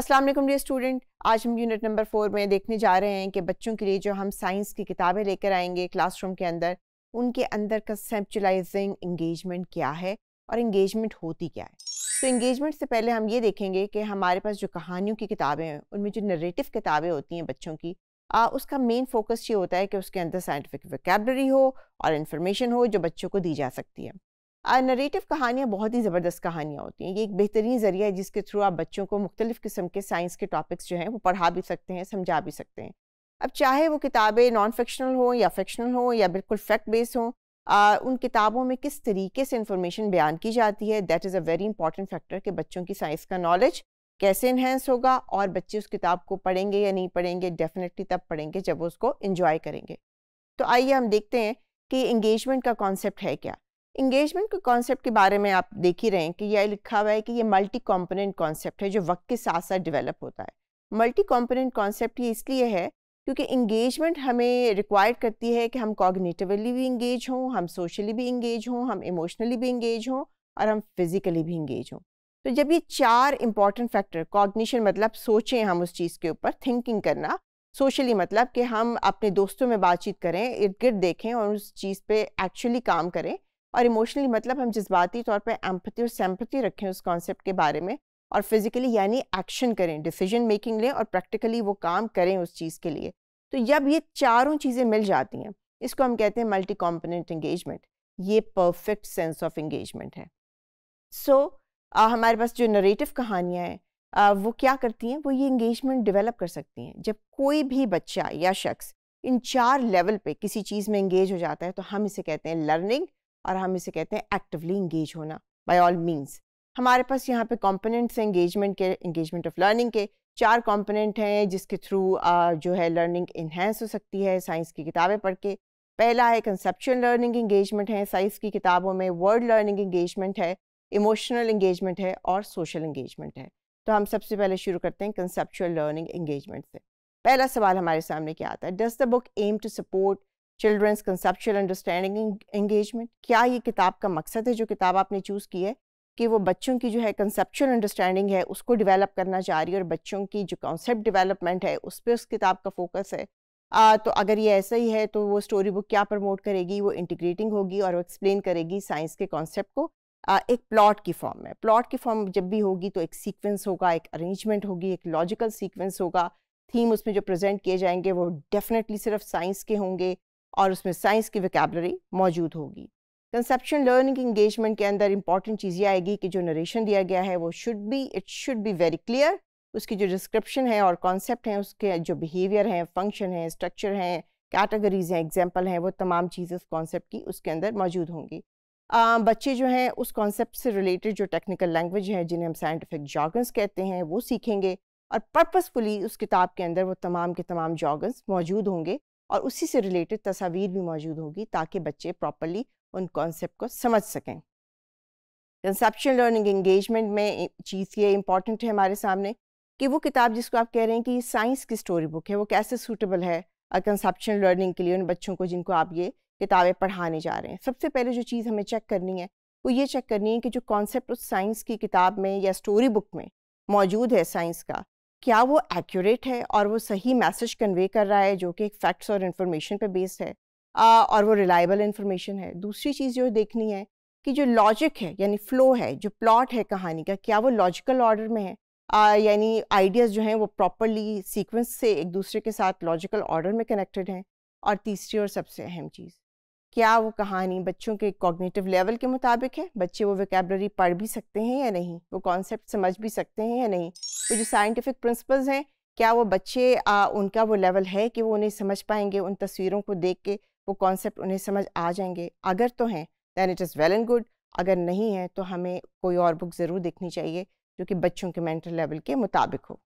Aslam dear student आज हम unit number four में देखने जा रहे हैं कि बच्चों के लिए जो हम साइंस की किताबें लेकर आएंगे क्लासरूम के अंदर उनके अंदर कंसेप्चुलाइजिंग इंगेजमेंट क्या है और इंगेजमेंट होती क्या है तो इंगेजमेंट से पहले हम ये देखेंगे कि हमारे पास जो कहानियों की किताबें हैं उनमें जो नरेटिव किताबें होती हैं बच्चों की आ, उसका मेन फोकस ये होता है कि उसके अंदर साइंटिफिक वैकेबलरी हो और इन्फॉर्मेशन हो जो बच्चों को दी जा सकती है नरेटिव कहानियाँ बहुत ही ज़बरदस्त कहानियाँ होती हैं ये एक बेहतरीन ज़रिया है जिसके थ्रू आप बच्चों को मुख्तलिफ़ किस्म के साइंस के टॉपिक्स जो हैं वो पढ़ा भी सकते हैं समझा भी सकते हैं अब चाहे वो किताबें नॉन फिक्शनल हों या फिक्शनल हों या बिल्कुल फैक्ट बेस्ड हों उन किताबों में किस तरीके से इंफॉर्मेशन बयान की जाती है that is a very important factor कि बच्चों की साइंस का नॉलेज कैसे इन्हेंस होगा और बच्चे उस किताब को पढ़ेंगे या नहीं पढ़ेंगे डेफिनेटली तब पढ़ेंगे जब वो उसको इंजॉय करेंगे तो आइए हम देखते हैं कि इंगेजमेंट का कॉन्सेप्ट है क्या इंगेजमेंट के कॉन्सेप्ट के बारे में आप देख ही रहे हैं कि यह लिखा हुआ है कि ये मल्टी कॉम्पोनेंट कॉन्सेप्ट है जो वक्त के साथ साथ डिवेलप होता है मल्टी कॉम्पोनेंट कॉन्सेप्ट ये इसलिए है क्योंकि इंगेजमेंट हमें रिक्वायर्ड करती है कि हम कॉग्निटिवली भी इंगेज हों हम सोशली भी इंगेज हों हम इमोशनली भी इंगेज हों और हम फिज़िकली भी इंगेज हों तो जब ये चार इंपॉर्टेंट फैक्टर कॉग्निशन मतलब सोचें हम उस चीज़ के ऊपर थिंकिंग करना सोशली मतलब कि हम अपने दोस्तों में बातचीत करें इर्द गिर्द देखें और उस चीज़ पे एक्चुअली काम करें और इमोशनली मतलब हम जज्बाती तौर पर एम्पति और सैम्पति रखें उस कॉन्सेप्ट के बारे में और फिज़िकली यानी एक्शन करें डिसीजन मेकिंग लें और प्रैक्टिकली वो काम करें उस चीज़ के लिए तो जब ये चारों चीज़ें मिल जाती हैं इसको हम कहते हैं मल्टी कॉम्पोनेंट इंगेजमेंट ये परफेक्ट सेंस ऑफ इंगेजमेंट है सो so, हमारे पास जो नरेटिव कहानियाँ हैं वो क्या करती हैं वो ये इंगेजमेंट डेवलप कर सकती हैं जब कोई भी बच्चा या शख्स इन चार लेवल पे किसी चीज़ में इंगेज हो जाता है तो हम इसे कहते हैं लर्निंग और हम इसे कहते हैं एक्टिवली इंगेज होना बाय ऑल मीन्स हमारे पास यहाँ पे कंपोनेंट्स हैं इंगेजमेंट के इंगेजमेंट ऑफ लर्निंग के चार कंपोनेंट हैं जिसके थ्रू जो है लर्निंग इन्हेंस हो सकती है साइंस की किताबें पढ़ के पहला है कंसेप्शन लर्निंग इंगेजमेंट है साइंस की किताबों में वर्ड लर्निंग इंगेजमेंट है इमोशनल इंगेजमेंट है और सोशल इंगेजमेंट है तो हम सबसे पहले शुरू करते हैं कंसेप्चुअल लर्निंग इंगेजमेंट से पहला सवाल हमारे सामने क्या आता है does the book aim to support children's conceptual understanding engagement क्या ये किताब का मकसद है जो किताब आपने चूज़ की है कि वो बच्चों की जो है कंसेप्चुअल अंडरस्टैंडिंग है उसको डेवलप करना चाह रही है और बच्चों की जो कॉन्सेप्ट डेवलपमेंट है उस पर उस किताब का फोकस है आ, तो अगर ये ऐसा ही है तो वो स्टोरी बुक क्या प्रमोट करेगी वो इंटीग्रेटिंग होगी और वो एक्सप्लेन करेगी साइंस के कॉन्सेप्ट को आ, एक प्लॉट की फॉर्म में प्लॉट की फॉर्म जब भी होगी तो एक सीक्वेंस होगा एक अरेंजमेंट होगी एक लॉजिकल सीक्वेंस होगा थीम उसमें जो प्रेजेंट किए जाएंगे वो डेफिनेटली सिर्फ साइंस के होंगे और उसमें साइंस की वैकेबलरी मौजूद होगी कंसेप्शन लर्निंग इंगेजमेंट के अंदर इंपॉर्टेंट चीज़ ये आएगी कि जो नरेशन दिया गया है वो should be it should be very clear उसकी जो डिस्क्रिप्शन है और कॉन्सेप्ट हैं उसके जो बिहेवियर हैं फंक्शन हैं स्ट्रक्चर हैं कैटेगरीज हैं एग्जाम्पल हैं वो तमाम चीज़ें उस कॉन्सेप्ट की उसके अंदर मौजूद होंगी आ, बच्चे जो हैं उस कॉन्सेप्ट से रिलेटेड जो टेक्निकल लैंग्वेज है जिन्हें हम साइंटिफिक जॉगन्स कहते हैं वो सीखेंगे और पर्पसफुली उस किताब के अंदर वो तमाम के तमाम जॉगन्स मौजूद होंगे और उसी से रिलेटेड तस्वीर भी मौजूद होगी ताकि बच्चे प्रॉपरली उन कॉन्सेप्ट को समझ सकें कंसेप्शन लर्निंग एंगेजमेंट में चीज़ ये इम्पॉर्टेंट है हमारे सामने कि वो किताब जिसको आप कह रहे हैं कि साइंस की स्टोरी बुक है वो कैसे सूटेबल है कंसेप्शन लर्निंग के लिए उन बच्चों को जिनको आप ये किताबें पढ़ाने जा रहे हैं सबसे पहले जो चीज़ हमें चेक करनी है वो ये चेक करनी है कि जो कॉन्सेप्ट उस साइंस की किताब में या स्टोरी बुक में मौजूद है साइंस का क्या वो एक्यूरेट है और वो सही मैसेज कन्वे कर रहा है जो कि एक फैक्ट्स और इन्फॉर्मेशन पे बेस्ड है आ, और वो रिलायबल इन्फॉर्मेशन है दूसरी चीज़ जो देखनी है कि जो लॉजिक है यानी फ्लो है जो प्लॉट है कहानी का क्या वो लॉजिकल ऑर्डर में है यानी आइडियाज़ जो हैं वो प्रॉपरली सीक्वेंस से एक दूसरे के साथ लॉजिकल ऑर्डर में कनेक्टेड हैं और तीसरी और सबसे अहम चीज़ क्या वो कहानी बच्चों के कॉग्निटिव लेवल के मुताबिक है बच्चे वो वैकेबलरी पढ़ भी सकते हैं या नहीं वो कॉन्सेप्ट समझ भी सकते हैं या नहीं वो जो साइंटिफिक प्रिंसिपल्स हैं क्या वो बच्चे आ, उनका वो लेवल है कि वो उन्हें समझ पाएंगे उन तस्वीरों को देख के वो कॉन्सेप्ट उन्हें समझ आ जाएंगे अगर तो हैं then it is well and good अगर नहीं है तो हमें कोई और बुक ज़रूर देखनी चाहिए जो कि बच्चों के मेंटल लेवल के मुताबिक हो